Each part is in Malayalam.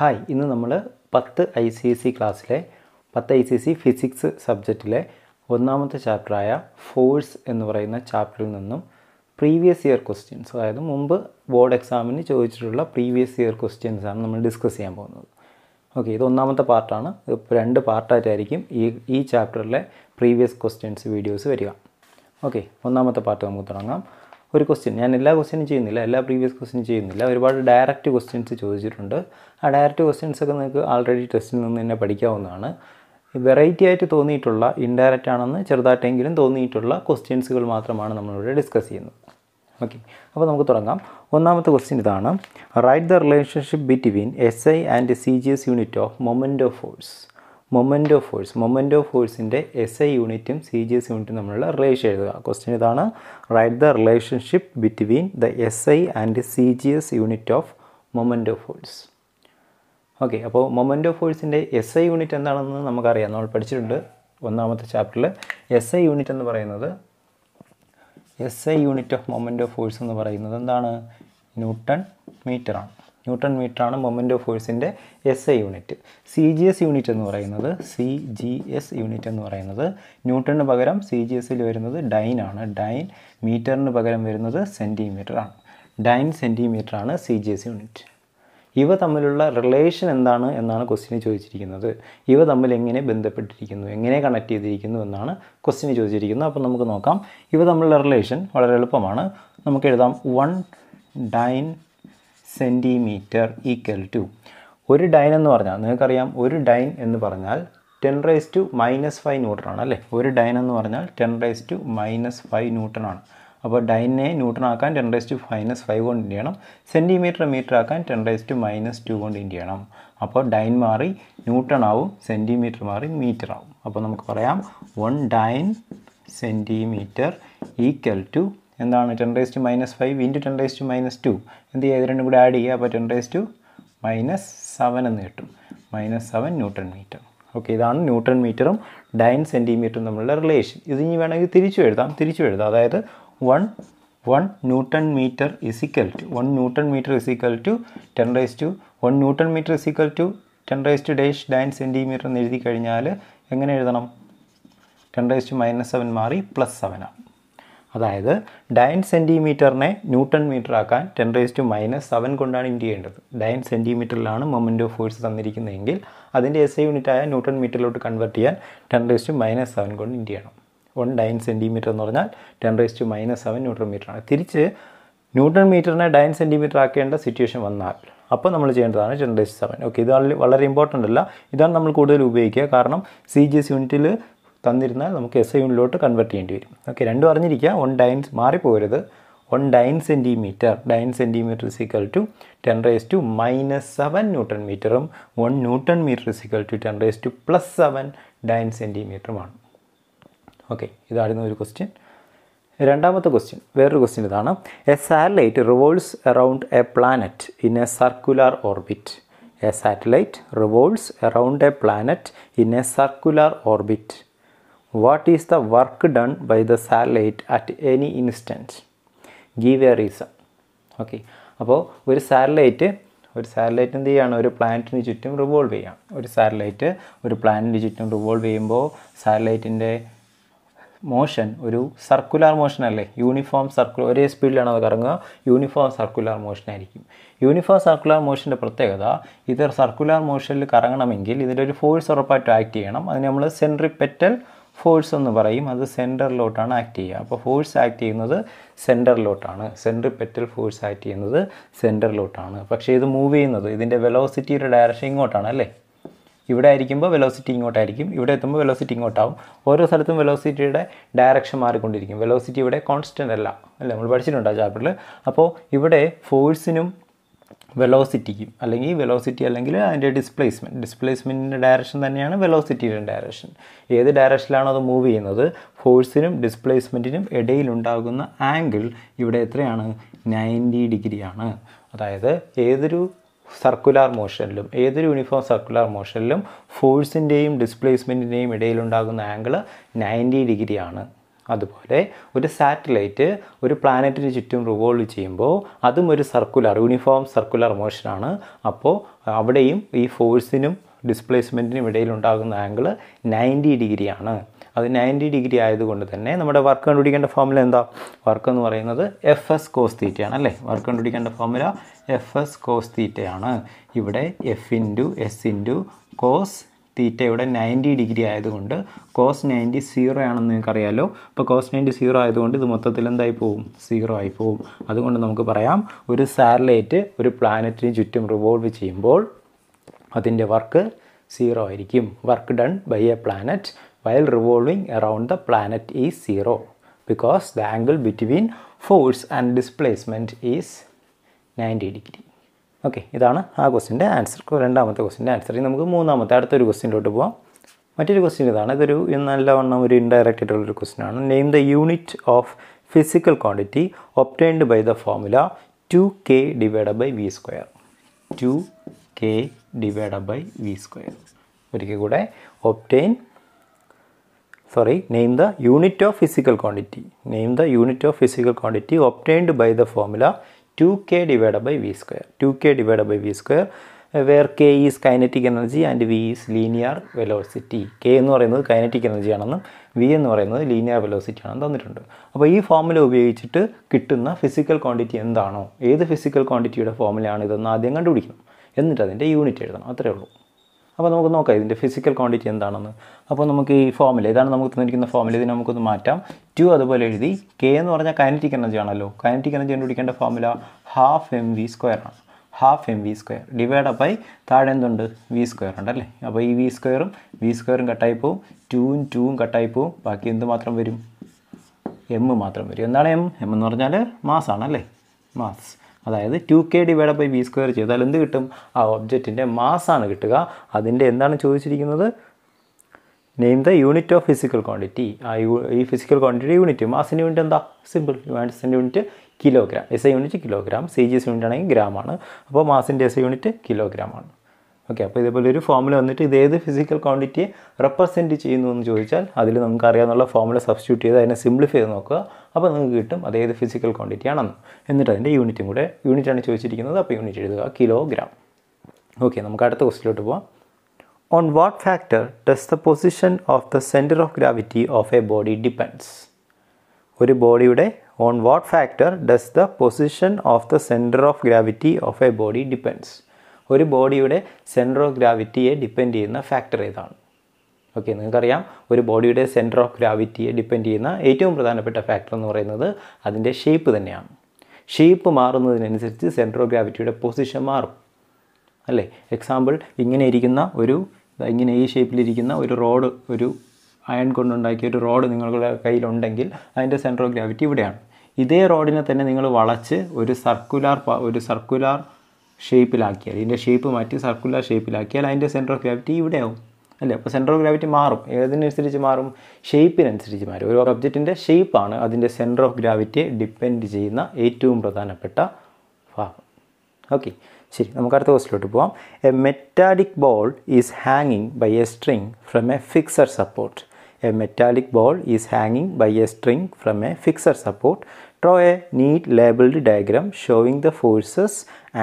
ഹായ് ഇന്ന് നമ്മൾ പത്ത് ഐ സി എസ് സി ക്ലാസ്സിലെ പത്ത് I C S C physics സബ്ജക്റ്റിലെ ഒന്നാമത്തെ ചാപ്റ്ററായ ഫോഴ്സ് എന്ന് പറയുന്ന ചാപ്റ്ററിൽ നിന്നും പ്രീവിയസ് ഇയർ ക്വസ്റ്റ്യൻസ് അതായത് മുമ്പ് ബോർഡ് എക്സാമിന് ചോദിച്ചിട്ടുള്ള പ്രീവിയസ് ഇയർ ക്വസ്റ്റ്യൻസ് ആണ് നമ്മൾ ഡിസ്കസ് ചെയ്യാൻ പോകുന്നത് ഓക്കെ ഇത് ഒന്നാമത്തെ പാർട്ടാണ് രണ്ട് പാർട്ടായിട്ടായിരിക്കും ഈ ഈ ചാപ്റ്ററിലെ പ്രീവിയസ് ക്വസ്റ്റ്യൻസ് വീഡിയോസ് വരിക ഓക്കെ ഒന്നാമത്തെ പാർട്ട് നമുക്ക് തുടങ്ങാം ഒരു ക്വസ്റ്റ്യൻ ഞാൻ എല്ലാ ക്വസ്റ്റ്യനും ചെയ്യുന്നില്ല എല്ലാ പ്രീവിയസ് ക്വസ്റ്റ്യൻ ചെയ്യുന്നില്ല ഒരുപാട് ഡയറക്റ്റ് ക്വസ്റ്റ്യൻസ് ചോദിച്ചിട്ടുണ്ട് ആ ഡയറക്റ്റ് ക്വസ്റ്റ്യൻസ് ഒക്കെ നിങ്ങൾക്ക് ആൾറെഡി ടെസ്റ്റിൽ നിന്ന് തന്നെ പഠിക്കാവുന്നതാണ് വെറൈറ്റി ആയിട്ട് തോന്നിയിട്ടുള്ള ഇൻഡയറക്റ്റ് ആണെന്ന് ചെറുതായിട്ടെങ്കിലും തോന്നിയിട്ടുള്ള ക്വസ്റ്റ്യൻസുകൾ മാത്രമാണ് നമ്മളിവിടെ ഡിസ്കസ് ചെയ്യുന്നത് ഓക്കെ അപ്പോൾ നമുക്ക് തുടങ്ങാം ഒന്നാമത്തെ ക്വസ്റ്റ്യൻ ഇതാണ് write the relationship between S I and C G S unit of moment of force moment of force moment of ഫോഴ്സിൻ്റെ എസ് ഐ യൂണിറ്റും സി ജി എസ് യൂണിറ്റും തമ്മിലുള്ള റിലേഷൻ എഴുതുക ക്വസ്റ്റ്യൻ ഇതാണ് write the relationship between the S I and C G S unit of moment of force okay അപ്പോൾ മൊമെൻ്റ് ഓഫ് ഫോഴ്സിൻ്റെ എസ് ഐ യൂണിറ്റ് എന്താണെന്ന് നമുക്കറിയാം നമ്മൾ പഠിച്ചിട്ടുണ്ട് ഒന്നാമത്തെ ചാപ്റ്ററിൽ എസ് ഐ യൂണിറ്റ് എന്ന് പറയുന്നത് S I unit of moment of force എന്ന് പറയുന്നത് എന്താണ് ന്യൂട്ടൺ മീറ്ററാണ് ന്യൂട്ടൺ മീറ്ററാണ് മൊമെൻ്റ് ഓഫ് ഫോഴ്സിൻ്റെ S A unit C G S unit എന്ന് പറയുന്നത് സി ജി എസ് യൂണിറ്റ് എന്ന് പറയുന്നത് ന്യൂട്ടണിന് പകരം സി ജി എസിൽ വരുന്നത് ഡൈൻ ആണ് ഡൈൻ മീറ്ററിന് പകരം വരുന്നത് സെൻറ്റിമീറ്റർ ആണ് ഡൈൻ സെൻറ്റിമീറ്റർ ആണ് സി ജി എസ് യൂണിറ്റ് ഇവ തമ്മിലുള്ള റിലേഷൻ എന്താണ് എന്നാണ് ക്വസ്റ്റിന് ചോദിച്ചിരിക്കുന്നത് ഇവ തമ്മിൽ എങ്ങനെ ബന്ധപ്പെട്ടിരിക്കുന്നു എങ്ങനെ കണക്ട് ചെയ്തിരിക്കുന്നു എന്നാണ് ക്വസ്റ്റിന് ചോദിച്ചിരിക്കുന്നത് അപ്പോൾ നമുക്ക് നോക്കാം ഇവ തമ്മിലുള്ള റിലേഷൻ വളരെ എളുപ്പമാണ് നമുക്ക് എഴുതാം one dyne centimetre equal to ഒരു ഡൈൻ എന്ന് പറഞ്ഞാൽ നിങ്ങൾക്കറിയാം ഒരു ഡൈൻ എന്ന് പറഞ്ഞാൽ ten raise to minus five newton ആണ് അല്ലേ ഒരു ഡൈൻ എന്ന് പറഞ്ഞാൽ ten raise to minus five newton ആണ് അപ്പോൾ ഡൈനെ ന്യൂട്ടൺ ആക്കാൻ ten raise to minus five കൊണ്ട് ഇൻഡ് ചെയ്യണം സെൻറ്റിമീറ്റർ മീറ്റർ ആക്കാൻ ten raise to minus two കൊണ്ട് ഇൻഡ് ചെയ്യണം അപ്പോൾ ഡൈൻ മാറി ന്യൂട്ടൺ ആവും സെൻറ്റിമീറ്റർ മാറി മീറ്റർ ആവും അപ്പോൾ നമുക്ക് പറയാം one dyne centimetre equal to എന്താണ് ten raise to minus five into ten raise to minus two എന്ത് ചെയ്യുക ഇത് രണ്ടും കൂടി ആഡ് ചെയ്യുക അപ്പോൾ ten raise to minus seven എന്ന് കിട്ടും minus seven newton metre okay ഇതാണ് ന്യൂട്രൺ മീറ്ററും ഡയൻ സെൻറ്റിമീറ്ററും തമ്മിലുള്ള റിലേഷൻ ഇത് ഇനി വേണമെങ്കിൽ തിരിച്ചു എഴുതാം തിരിച്ചു എഴുതാം അതായത് one one newton metre equal to one newton metre equal to ten raise to one newton metre equal to ten raise to dash dyne centimetre എന്ന് എഴുതി കഴിഞ്ഞാൽ എങ്ങനെ എഴുതണം ten raise to minus seven മാറി പ്ലസ് സെവനാണ് അതായത് ഡയൻ സെൻറ്റിമീറ്ററിനെ ന്യൂട്ടൺ മീറ്റർ ആക്കാൻ ten raise to minus seven കൊണ്ടാണ് ഇൻറ്റ് ചെയ്യേണ്ടത് ഡയൻ സെൻറ്റിമീറ്ററിലാണ് മൊമെൻ്റ് ഓഫ് ഫോഴ്സ് തന്നിരിക്കുന്നതെങ്കിൽ അതിൻ്റെ എസ് ഐ യൂണിറ്റായ ന്യൂട്ടൺ മീറ്ററിലോട്ട് കൺവേർട്ട് ചെയ്യാൻ ten raise to minus seven കൊണ്ട് ഇൻറ്റ് ചെയ്യണം വൺ ഡയൻ സെൻറ്റിമീറ്റർ എന്ന് പറഞ്ഞാൽ ten raise to minus seven newton മീറ്ററാണ് തിരിച്ച് ന്യൂട്ടൺ മീറ്ററിനെ ഡയൻ സെൻറ്റിമീറ്റർ ആക്കേണ്ട സിറ്റുവേഷൻ വന്നാൽ അപ്പോൾ നമ്മൾ ചെയ്യേണ്ടതാണ് ടെൻ റേസ് സെവൻ ഓക്കെ ഇത് വളരെ ഇമ്പോർട്ടൻ്റ് അല്ല ഇതാണ് നമ്മൾ കൂടുതൽ ഉപയോഗിക്കുക കാരണം സി ജി എസ് യൂണിറ്റിൽ തന്നിരുന്നാൽ നമുക്ക് എസ് ഐ യൂണിലോട്ട് കൺവെർട്ട് ചെയ്യേണ്ടി വരും ഓക്കെ രണ്ടും അറിഞ്ഞിരിക്കുക വൺ ഡൈൻസ് മാറിപ്പോകരുത് one dyne centimetre dyne centimetre equal to ten raise to minus seven newton മീറ്ററും one newton metre equal to ten raise to plus seven dyne സെൻറ്റിമീറ്ററുമാണ് ഓക്കെ ഇതായിരുന്നു ഒരു ക്വസ്റ്റ്യൻ രണ്ടാമത്തെ ക്വസ്റ്റ്യൻ വേറൊരു ക്വസ്റ്റ്യൻ ഇതാണ് a satellite revolves around a planet in a circular orbit a satellite revolves around a planet in a circular orbit What is the work done by the satellite at any instant? Give a reason. Okay അപ്പോൾ ഒരു സാറ്റലൈറ്റ് ഒരു സാറ്റലൈറ്റ് എന്ത് ചെയ്യാണ് ഒരു പ്ലാനറ്റിന് ചുറ്റും റിവോൾവ് ചെയ്യാണ് ഒരു സാറ്റലൈറ്റ് ഒരു പ്ലാനറ്റിന് ചുറ്റും റിവോൾവ് ചെയ്യുമ്പോൾ സാറ്റലൈറ്റിൻ്റെ മോഷൻ ഒരു സർക്കുലാർ മോഷൻ അല്ലേ യൂണിഫോം സർക്കുലർ ഒരേ സ്പീഡിലാണ് അത് കറങ്ങുക യൂണിഫോം സർക്കുലാർ മോഷൻ ആയിരിക്കും യൂണിഫോം സർക്കുലാർ മോഷൻ്റെ പ്രത്യേകത ഇത് സർക്കുലാർ മോഷനിൽ കറങ്ങണമെങ്കിൽ ഇതിൻ്റെ ഒരു ഫോഴ്സ് ഉറപ്പായിട്ട് ആക്ട് ചെയ്യണം അതിന് നമ്മൾ സെൻട്രിപ്പെറ്റൽ പെറ്റൽ ഫോഴ്സ് എന്ന് പറയും അത് സെൻറ്ററിലോട്ടാണ് ആക്ട് ചെയ്യുക അപ്പോൾ ഫോഴ്സ് ആക്ട് ചെയ്യുന്നത് സെൻറ്ററിലോട്ടാണ് സെൻറ്റർ പെറ്റൽ ഫോഴ്സ് ആക്ട് ചെയ്യുന്നത് സെൻറ്ററിലോട്ടാണ് പക്ഷേ ഇത് മൂവ് ചെയ്യുന്നത് ഇതിൻ്റെ വെലോസിറ്റിയുടെ ഡയറക്ഷൻ ഇങ്ങോട്ടാണ് അല്ലേ ഇവിടെ ആയിരിക്കുമ്പോൾ വെലോസിറ്റി ഇങ്ങോട്ടായിരിക്കും ഇവിടെ എത്തുമ്പോൾ വെലോസിറ്റി ഇങ്ങോട്ടാവും ഓരോ സ്ഥലത്തും വെലോസിറ്റിയുടെ ഡയറക്ഷൻ മാറിക്കൊണ്ടിരിക്കും വെലോസിറ്റി ഇവിടെ കോൺസ്റ്റൻ്റ് അല്ല അല്ലേ നമ്മൾ പഠിച്ചിട്ടുണ്ട് ആ ചാപ്റ്ററിൽ അപ്പോൾ ഇവിടെ ഫോഴ്സിനും വെലോസിറ്റിക്കും അല്ലെങ്കിൽ വെലോസിറ്റി അല്ലെങ്കിൽ അതിൻ്റെ ഡിസ്പ്ലേസ്മെൻറ്റ് ഡിസ്പ്ലേസ്മെൻറ്റിൻ്റെ ഡയറക്ഷൻ തന്നെയാണ് വെലോസിറ്റിയുടെ ഡയറക്ഷൻ ഏത് ഡയറക്ഷനിലാണോ അത് മൂവ് ചെയ്യുന്നത് ഫോഴ്സിനും ഡിസ്പ്ലേസ്മെൻറ്റിനും ഇടയിലുണ്ടാകുന്ന ആംഗിൾ ഇവിടെ എത്രയാണ് നയൻറ്റി ഡിഗ്രിയാണ് അതായത് ഏതൊരു സർക്കുലാർ മോഷനിലും ഏതൊരു യൂണിഫോം സർക്കുലാർ മോഷനിലും ഫോഴ്സിൻ്റെയും ഡിസ്പ്ലേസ്മെൻറ്റിൻ്റെയും ഇടയിലുണ്ടാകുന്ന ആംഗിൾ നയൻറ്റി ഡിഗ്രിയാണ് അതുപോലെ ഒരു സാറ്റലൈറ്റ് ഒരു പ്ലാനറ്റിന് ചുറ്റും റിവോൾവ് ചെയ്യുമ്പോൾ അതും ഒരു സർക്കുലർ യൂണിഫോം സർക്കുലർ മോഷനാണ് അപ്പോൾ അവിടെയും ഈ ഫോഴ്സിനും ഡിസ്പ്ലേസ്മെൻറ്റിനും ഇടയിലുണ്ടാകുന്ന ആംഗിൾ നയൻറ്റി ഡിഗ്രിയാണ് അത് നയൻറ്റി ഡിഗ്രി ആയതുകൊണ്ട് തന്നെ നമ്മുടെ വർക്ക് കണ്ടുപിടിക്കേണ്ട ഫോമുല എന്താ വർക്ക് എന്ന് പറയുന്നത് എഫ് എസ് കോസ് തീറ്റയാണ് അല്ലേ വർക്ക് കണ്ടുപിടിക്കേണ്ട ഫോമുല എഫ് എസ് കോസ് തീറ്റയാണ് ഇവിടെ F into S into cos ഇവിടെ നയൻറ്റി ഡിഗ്രി ആയതുകൊണ്ട് കോസ് നയൻറ്റി സീറോ ആണെന്ന് നിങ്ങൾക്കറിയാലോ അപ്പോൾ കോസ് നയൻറ്റി സീറോ ആയതുകൊണ്ട് ഇത് മൊത്തത്തിൽ എന്തായി പോവും സീറോ ആയി പോവും അതുകൊണ്ട് നമുക്ക് പറയാം ഒരു സാറ്റലൈറ്റ് ഒരു പ്ലാനറ്റിന് ചുറ്റും റിവോൾവ് ചെയ്യുമ്പോൾ അതിൻ്റെ വർക്ക് സീറോ ആയിരിക്കും work done by a planet while revolving around the planet is zero because the angle between force and displacement is ninety degree okay ഇതാണ് ആ ക്വസ്റ്റിൻ്റെ ആൻസർ രണ്ടാമത്തെ ക്വസ്റ്റിൻ്റെ ആൻസർ ഇനി നമുക്ക് മൂന്നാമത്തെ അടുത്തൊരു ക്വസ്റ്റിൻ്റോട്ട് പോവാം മറ്റൊരു ക്വസ്റ്റിൻ ഇതാണ് ഇതൊരു നല്ലവണ്ണം ഒരു ഇൻഡയറക്റ്റ് ആയിട്ടുള്ളൊരു ക്വസ്റ്റിൻ ആണ് name the unit of physical quantity obtained by the formula two K divide by V square two K divide by V square ഒരിക്കൽ കൂടെ obtain sorry name the unit of physical quantity name the unit of physical quantity obtained by the formula two K divide by V square two K divide ബൈ v square where K is kinetic energy and V is linear velocity K എന്ന് പറയുന്നത് കൈനറ്റിക് എനർജി ആണെന്നും വി എന്ന് പറയുന്നത് ലീനിയർ വെലോസിറ്റി ആണെന്ന് തന്നിട്ടുണ്ട് അപ്പോൾ ഈ ഫോമുല ഉപയോഗിച്ചിട്ട് കിട്ടുന്ന ഫിസിക്കൽ ക്വാണ്ടിറ്റി എന്താണോ ഏത് ഫിസിക്കൽ ക്വാണ്ടിറ്റിയുടെ ഫോമുലയാണ് ഇതെന്ന് ആദ്യം കണ്ടുപിടിക്കണം എന്നിട്ട് അതിൻ്റെ യൂണിറ്റ് എഴുതണം അത്രയേ ഉള്ളൂ അപ്പോൾ നമുക്ക് നോക്കാം ഇതിൻ്റെ ഫിസിക്കൽ ക്വാണ്ടിറ്റി എന്താണെന്ന് അപ്പോൾ നമുക്ക് ഈ ഫോമിൽ ഇതാണ് നമുക്ക് തന്നിരിക്കുന്ന ഫോമിൽ ഇതിനെ നമുക്കൊന്ന് മാറ്റാം ടു അതുപോലെ എഴുതി കെ എന്ന് പറഞ്ഞാൽ കൈനറ്റിക് എനർജി ആണല്ലോ കൈനറ്റിക് എനർജി കണ്ടുപിടിക്കേണ്ട formula half M V square ആണ് half M V square divide by താഴെ എന്തുണ്ട് വി സ്ക്വയർ അല്ലേ അപ്പോൾ ഈ വി സ്ക്വയറും വി സ്ക്വയറും കട്ടായി പോവും ടൂവും ടൂവും കട്ടായി പോവും ബാക്കി എന്ത് മാത്രം വരും എം മാത്രം വരും എന്താണ് എം എം എന്ന് പറഞ്ഞാൽ മാസ് ആണല്ലേ മാസ് അതായത് two K divide by V square ചെയ്താൽ എന്ത് കിട്ടും ആ ഒബ്ജക്റ്റിൻ്റെ മാസ്സാണ് കിട്ടുക അതിൻ്റെ എന്താണ് ചോദിച്ചിരിക്കുന്നത് name the unit of physical quantity ആ ഈ ഫിസിക്കൽ ക്വാണ്ടിറ്റി യൂണിറ്റ് മാസിൻ്റെ യൂണിറ്റ് എന്താ സിമ്പിൾ മാസിൻ്റെ unit kilogram S I unit kilogram C G S unit ആണെങ്കിൽ ഗ്രാമാണ് അപ്പോൾ മാസിൻ്റെ എസ് ഐ യൂണിറ്റ് കിലോഗ്രാം ആണ് ഓക്കെ അപ്പോൾ ഇതേപോലെ ഒരു ഫോമുല വന്നിട്ട് ഇത് ഏത് ഫിസിക്കൽ ക്വാണ്ടിറ്റിയെ റെപ്രസെൻറ്റ് ചെയ്യുന്നു എന്ന് ചോദിച്ചാൽ അതിൽ നമുക്ക് അറിയാവുന്ന ഫോമുല സബ്സ്റ്റിറ്റ്യൂട്ട് ചെയ്ത് അതിനെ സിംപ്ലിഫൈ ചെയ്ത് നോക്കുക അപ്പോൾ നിങ്ങൾക്ക് കിട്ടും അത് ഏത് ഫിസിക്കൽ ക്വാണ്ടിറ്റി ആണെന്ന് എന്നിട്ട് അതിൻ്റെ യൂണിറ്റും കൂടെ യൂണിറ്റാണ് ചോദിച്ചിരിക്കുന്നത് അപ്പോൾ യൂണിറ്റ് എഴുതുക കിലോഗ്രാം ഓക്കെ നമുക്ക് അടുത്ത ക്വസ്റ്റിലോട്ട് പോവാം on what factor does the position of the centre of gravity of a body depends ഒരു ബോഡിയുടെ on what factor does the position of the centre of gravity of a body depends ഒരു ബോഡിയുടെ സെൻറ്റർ ഓഫ് ഗ്രാവിറ്റിയെ ഡിപ്പെൻഡ് ചെയ്യുന്ന ഫാക്ടർ ഏതാണ് ഓക്കെ നിങ്ങൾക്കറിയാം ഒരു ബോഡിയുടെ സെൻറ്റർ ഓഫ് ഗ്രാവിറ്റിയെ ഡിപ്പെൻഡ് ചെയ്യുന്ന ഏറ്റവും പ്രധാനപ്പെട്ട ഫാക്ടർ എന്ന് പറയുന്നത് അതിൻ്റെ ഷേപ്പ് തന്നെയാണ് ഷേപ്പ് മാറുന്നതിനനുസരിച്ച് സെൻറ്റർ ഓഫ് ഗ്രാവിറ്റിയുടെ പൊസിഷൻ മാറും അല്ലേ എക്സാമ്പിൾ ഇങ്ങനെ ഇരിക്കുന്ന ഒരു ഇങ്ങനെ ഈ ഷേപ്പിലിരിക്കുന്ന ഒരു റോഡ് ഒരു അയൺ കൊണ്ടുണ്ടാക്കിയ ഒരു റോഡ് നിങ്ങളുടെ കയ്യിലുണ്ടെങ്കിൽ അതിൻ്റെ സെൻറ്റർ ഓഫ് ഗ്രാവിറ്റി ഇവിടെയാണ് ഇതേ റോഡിനെ തന്നെ നിങ്ങൾ വളച്ച് ഒരു സർക്കുലാർ ഒരു സർക്കുലാർ ഷേപ്പിലാക്കിയാൽ ഇതിൻ്റെ ഷേപ്പ് മാറ്റി സർക്കുലർ ഷേപ്പിലാക്കിയാൽ അതിൻ്റെ സെൻറ്റർ ഓഫ് ഗ്രാവിറ്റി ആവും അല്ലേ അപ്പോൾ സെൻറ്റർ ഓഫ് ഗ്രാവിറ്റി മാറും ഏതിനനുസരിച്ച് മാറും ഷേപ്പിനനുസരിച്ച് മാറും ഒരു ഒബ്ജക്റ്റിൻ്റെ ഷേപ്പാണ് അതിൻ്റെ സെൻറ്റർ ഓഫ് ഗ്രാവിറ്റിയെ ഡിപ്പെൻഡ് ചെയ്യുന്ന ഏറ്റവും പ്രധാനപ്പെട്ട ഭാഗം ഓക്കെ ശരി നമുക്ക് അടുത്ത ക്വസ്റ്റിലോട്ട് പോവാം എ മെറ്റാലിക് ബോൾ ഈസ് ഹാങ്ങിങ് by A string from A fixed support A metallic ball is ഹാങ്ങിങ് by A string from A fixed support draw a neat labelled diagram showing the forces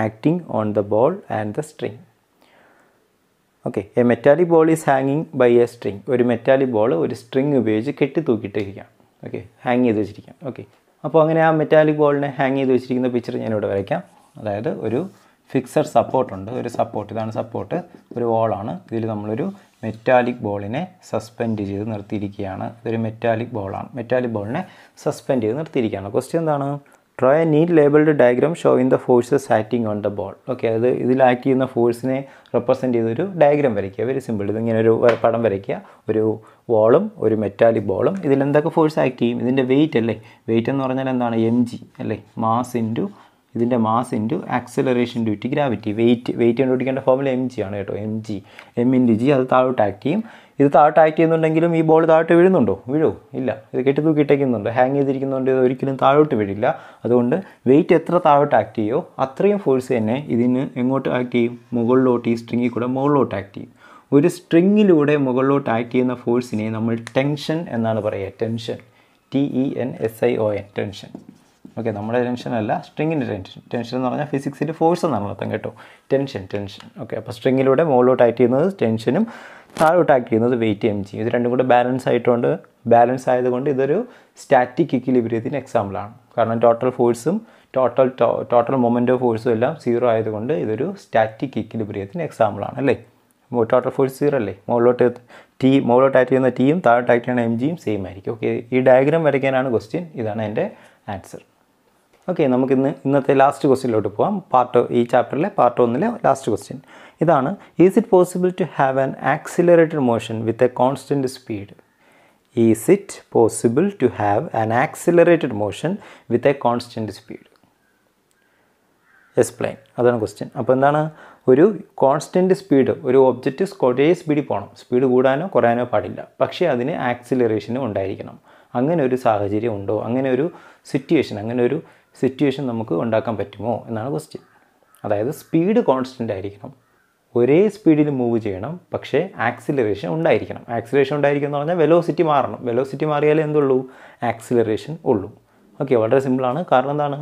acting on the ball and the string okay A metallic ball is ഹാങ്ങിങ് ബൈ എ സ്ട്രിങ് ഒരു മെറ്റാലിക് ബോൾ ഒരു സ്ട്രിങ് ഉപയോഗിച്ച് കെട്ടി തൂക്കിയിട്ടിരിക്കുകയാണ് ഓക്കെ ഹാങ് ചെയ്ത് വെച്ചിരിക്കാം ഓക്കെ അപ്പോൾ അങ്ങനെ ആ മെറ്റാലിക് ബോളിനെ ഹാങ് ചെയ്ത് വെച്ചിരിക്കുന്ന പിക്ചർ ഇവിടെ വരയ്ക്കാം അതായത് ഒരു ഫിക്സഡ് സപ്പോർട്ടുണ്ട് ഒരു സപ്പോർട്ട് ഇതാണ് സപ്പോർട്ട് ഒരു വോളാണ് ഇതിൽ നമ്മളൊരു മെറ്റാലിക് ബോളിനെ സസ്പെൻഡ് ചെയ്ത് നിർത്തിയിരിക്കുകയാണ് ഇതൊരു മെറ്റാലിക് ബോളാണ് മെറ്റാലിക് ബോളിനെ സസ്പെൻഡ് ചെയ്ത് നിർത്തിയിരിക്കുകയാണ് ക്വസ്റ്റ്യൻ എന്താണ് draw a neat labelled diagram showing the forces acting on the ball okay അത് ഇതിൽ ആക്ട് ചെയ്യുന്ന ഫോഴ്സിനെ ചെയ്ത ചെയ്തൊരു ഡയഗ്രാം വരയ്ക്കുക വെരി സിമ്പിൾ ഇതിങ്ങനെ ഒരു പടം വരയ്ക്കുക ഒരു ബോളും ഒരു മെറ്റാലിക് ബോളും ഇതിൽ എന്തൊക്കെ ഫോഴ്സ് ആക്ട് ചെയ്യും ഇതിൻ്റെ വെയിറ്റ് അല്ലേ വെയിറ്റ് എന്ന് പറഞ്ഞാൽ എന്താണ് എം ജി അല്ലേ മാസ് ഇൻറ്റു ഇതിൻ്റെ mass into acceleration due to gravity weight weight കണ്ടുപിടിക്കേണ്ട ഫോമിൽ എം ജി ആണ് കേട്ടോ M G M into G അത് താഴോട്ട് ആക്ട് ചെയ്യും ഇത് താഴോട്ട് ആക്ട് ചെയ്യുന്നുണ്ടെങ്കിലും ഈ ബോൾ താഴോട്ട് വീഴുന്നുണ്ടോ വീഴോ ഇല്ല ഇത് കെട്ടി തൂക്കിയിട്ടേക്കുന്നുണ്ട് ഹാങ് ചെയ്തിരിക്കുന്നുണ്ട് ഇത് ഒരിക്കലും താഴോട്ട് വീഴില്ല അതുകൊണ്ട് വെയിറ്റ് എത്ര താഴോട്ട് ആക്ട് ചെയ്യോ അത്രയും ഫോഴ്സ് തന്നെ ഇതിന് എങ്ങോട്ട് ആക്ട് ചെയ്യും മുകളിലോട്ട് ഈ സ്ട്രിങ്ങിൽ കൂടെ മുകളിലോട്ട് ആക്ട് ചെയ്യും ഒരു സ്ട്രിങ്ങിലൂടെ മുകളിലോട്ട് ആക്ട് ചെയ്യുന്ന ഫോഴ്സിനെ നമ്മൾ ടെൻഷൻ എന്നാണ് പറയുക tension T E N S I O N tension okay നമ്മുടെ ടെൻഷനല്ല സ്ട്രിങ്ങിൻ്റെ ടെൻഷൻ ടെൻഷൻ എന്ന് പറഞ്ഞാൽ ഫിസിക്സിൻ്റെ ഫോഴ്സ് എന്നാണ് അർത്ഥം കേട്ടോ ടെൻഷൻ ടെൻഷൻ ഓക്കെ അപ്പോൾ സ്ട്രിങ്ങിലൂടെ മുകളിലോട്ട് ആക്ട് ചെയ്യുന്നത് ടെൻഷനും താഴോട്ട് ആക്ട് ചെയ്യുന്നത് വെയിറ്റ് എം ജി ഇത് രണ്ടും കൂടെ ബാലൻസ് ആയിട്ടുണ്ട് ബാലൻസ് ആയതുകൊണ്ട് ഇതൊരു സ്റ്റാറ്റിക് ഇക്വിലിബ്രിയത്തിൻ്റെ എക്സാമ്പിളാണ് കാരണം ടോട്ടൽ ഫോഴ്സും ടോട്ടൽ ടോട്ടൽ മൊമെൻ്റ് ഓഫ് ഫോഴ്സും എല്ലാം സീറോ ആയതുകൊണ്ട് ഇതൊരു സ്റ്റാറ്റിക് ഇക്വിലിബ്രിയത്തിൻ്റെ എക്സാമ്പിളാണ് അല്ലേ ടോട്ടൽ ഫോഴ്സ് സീറോ അല്ലേ മുകളിലോട്ട് ടി മുകളിലോട്ട് ആക്ട് ചെയ്യുന്ന ടിയും താഴോട്ട് ആക്ട് ചെയ്യുന്ന എം ജിയും സെയിം ആയിരിക്കും ഓക്കെ ഈ ഡയഗ്രാം വരയ്ക്കാനാണ് ക്വസ്റ്റ്യൻ ഇതാണ് എൻ്റെ ആൻസർ ഓക്കെ നമുക്ക് ഇന്ന് ഇന്നത്തെ ലാസ്റ്റ് ക്വസ്റ്റ്യനിലോട്ട് പോകാം പാർട്ട് ഈ ചാപ്റ്ററിലെ പാർട്ട് ഒന്നിലെ ലാസ്റ്റ് ക്വസ്റ്റ്യൻ ഇതാണ് is it possible to have an accelerated motion with a constant speed is it possible to have an accelerated motion with a constant speed explain അതാണ് ക്വസ്റ്റ്യൻ അപ്പോൾ എന്താണ് ഒരു കോൺസ്റ്റൻറ്റ് സ്പീഡ് ഒരു ഒബ്ജക്റ്റ് കുറേ സ്പീഡിൽ പോകണം സ്പീഡ് കൂടാനോ കുറയാനോ പാടില്ല പക്ഷേ അതിന് ആക്സിലറേഷനും ഉണ്ടായിരിക്കണം അങ്ങനെ ഒരു സാഹചര്യം ഉണ്ടോ അങ്ങനെ ഒരു സിറ്റുവേഷൻ അങ്ങനെ ഒരു സിറ്റുവേഷൻ നമുക്ക് ഉണ്ടാക്കാൻ പറ്റുമോ എന്നാണ് ക്വസ്റ്റ്യൻ അതായത് സ്പീഡ് കോൺസ്റ്റൻ്റ് ആയിരിക്കണം ഒരേ സ്പീഡിൽ മൂവ് ചെയ്യണം പക്ഷേ ആക്സിലറേഷൻ ഉണ്ടായിരിക്കണം ആക്സിലറേഷൻ ഉണ്ടായിരിക്കും എന്ന് പറഞ്ഞാൽ വെലോസിറ്റി മാറണം വെലോസിറ്റി മാറിയാലേ എന്തുള്ളൂ ആക്സിലറേഷൻ ഉള്ളൂ ഓക്കെ വളരെ സിമ്പിളാണ് കാരണം എന്താണ്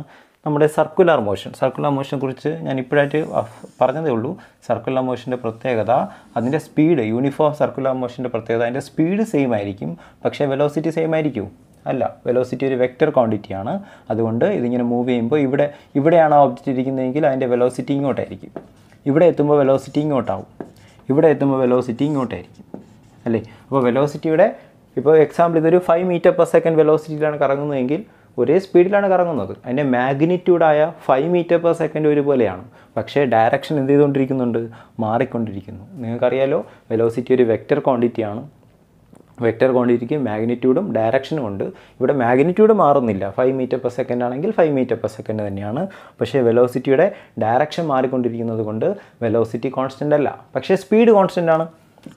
നമ്മുടെ സർക്കുലർ മോഷൻ സർക്കുലർ മോഷനെ കുറിച്ച് ഞാൻ ഇപ്പോഴായിട്ട് പറഞ്ഞതേ ഉള്ളൂ സർക്കുലർ മോഷൻ്റെ പ്രത്യേകത അതിൻ്റെ സ്പീഡ് യൂണിഫോം സർക്കുലർ മോഷൻ്റെ പ്രത്യേകത അതിൻ്റെ സ്പീഡ് സെയിം ആയിരിക്കും പക്ഷേ വെലോസിറ്റി സെയിം ആയിരിക്കും അല്ല വെലോസിറ്റി ഒരു വെക്റ്റർ ആണ് അതുകൊണ്ട് ഇതിങ്ങനെ മൂവ് ചെയ്യുമ്പോൾ ഇവിടെ ഇവിടെയാണ് ആ ഒബ്ജക്റ്റ് ഇരിക്കുന്നതെങ്കിൽ അതിൻ്റെ വെലോസിറ്റി ഇങ്ങോട്ടായിരിക്കും ഇവിടെ എത്തുമ്പോൾ വെലോസിറ്റി ഇങ്ങോട്ടാവും ഇവിടെ എത്തുമ്പോൾ വെലോസിറ്റി ഇങ്ങോട്ടായിരിക്കും അല്ലേ അപ്പോൾ വെലോസിറ്റിയുടെ ഇപ്പോൾ എക്സാമ്പിൾ ഇതൊരു ഫൈവ് മീറ്റർ പെർ സെക്കൻഡ് വെലോസിറ്റിയിലാണ് കറങ്ങുന്നതെങ്കിൽ ഒരേ സ്പീഡിലാണ് കറങ്ങുന്നത് അതിൻ്റെ മാഗ്നിറ്റ്യൂഡായ ഫൈവ് മീറ്റർ പെർ സെക്കൻഡ് ഒരുപോലെയാണ് പക്ഷേ ഡയറക്ഷൻ എന്ത് ചെയ്തുകൊണ്ടിരിക്കുന്നുണ്ട് മാറിക്കൊണ്ടിരിക്കുന്നു നിങ്ങൾക്കറിയാലോ വെലോസിറ്റി ഒരു വെക്റ്റർ ക്വാണ്ടിറ്റിയാണ് വെക്റ്റർ ക്വാണ്ടിറ്റിക്ക് മാഗ്നിറ്റ്യൂഡും ഡയറക്ഷനും ഉണ്ട് ഇവിടെ മാഗ്നിറ്റ്യൂഡ് മാറുന്നില്ല ഫൈവ് മീറ്റർ പെർ സെക്കൻഡ് ആണെങ്കിൽ ഫൈവ് മീറ്റർ പെർ സെക്കൻഡ് തന്നെയാണ് പക്ഷേ വെലോസിറ്റിയുടെ ഡയറക്ഷൻ മാറിക്കൊണ്ടിരിക്കുന്നത് കൊണ്ട് വെലോസിറ്റി കോൺസ്റ്റൻ്റ് അല്ല പക്ഷേ സ്പീഡ് കോൺസ്റ്റൻ്റ് ആണ്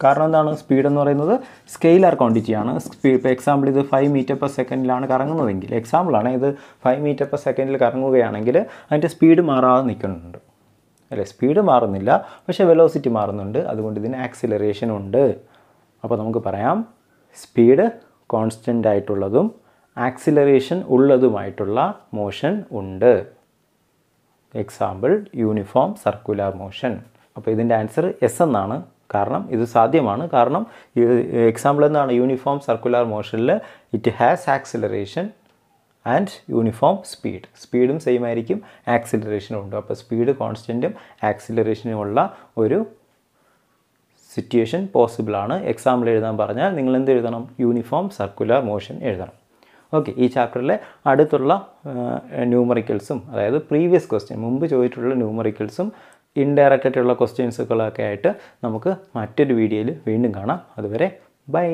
കാരണം എന്താണ് സ്പീഡ് എന്ന് പറയുന്നത് സ്കെയിലർ ക്വാണ്ടിറ്റിയാണ് സ്പീഡ് ഇപ്പോൾ എക്സാമ്പിൾ ഇത് ഫൈവ് മീറ്റർ പെർ സെക്കൻഡിലാണ് കറങ്ങുന്നതെങ്കിൽ എക്സാമ്പിളാണ് ഇത് ഫൈവ് മീറ്റർ പെർ സെക്കൻഡിൽ കറങ്ങുകയാണെങ്കിൽ അതിൻ്റെ സ്പീഡ് മാറാതെ നിൽക്കുന്നുണ്ട് അല്ലേ സ്പീഡ് മാറുന്നില്ല പക്ഷേ വെലോസിറ്റി മാറുന്നുണ്ട് അതുകൊണ്ട് ഇതിന് ആക്സിലറേഷൻ ഉണ്ട് അപ്പോൾ നമുക്ക് പറയാം സ്പീഡ് കോൺസ്റ്റൻ്റ് ആയിട്ടുള്ളതും ആക്സിലറേഷൻ ഉള്ളതുമായിട്ടുള്ള മോഷൻ ഉണ്ട് എക്സാമ്പിൾ യൂണിഫോം സർക്കുലർ മോഷൻ അപ്പോൾ ഇതിൻ്റെ ആൻസർ എസ് എന്നാണ് കാരണം ഇത് സാധ്യമാണ് കാരണം എക്സാമ്പിൾ എന്താണ് യൂണിഫോം സർക്കുലർ മോഷനിൽ it has acceleration and uniform speed സ്പീഡും സെയിം ആയിരിക്കും ആക്സിലറേഷനും ഉണ്ട് അപ്പോൾ സ്പീഡ് കോൺസ്റ്റൻറ്റും ആക്സിലറേഷനുമുള്ള ഒരു സിറ്റുവേഷൻ പോസിബിൾ ആണ് എക്സാമ്പിൾ എഴുതാൻ പറഞ്ഞാൽ നിങ്ങൾ എന്ത് എഴുതണം യൂണിഫോം സർക്കുലർ മോഷൻ എഴുതണം ഓക്കെ ഈ ചാപ്റ്ററിലെ അടുത്തുള്ള ന്യൂമറിക്കൽസും അതായത് പ്രീവിയസ് ക്വസ്റ്റ്യൻ മുമ്പ് ചോദിച്ചിട്ടുള്ള ന്യൂമറിക്കൽസും ഇൻഡയറക്റ്റ് ആയിട്ടുള്ള ക്വസ്റ്റ്യൻസുകളൊക്കെ ആയിട്ട് നമുക്ക് മറ്റൊരു വീഡിയോയിൽ വീണ്ടും കാണാം അതുവരെ ബൈ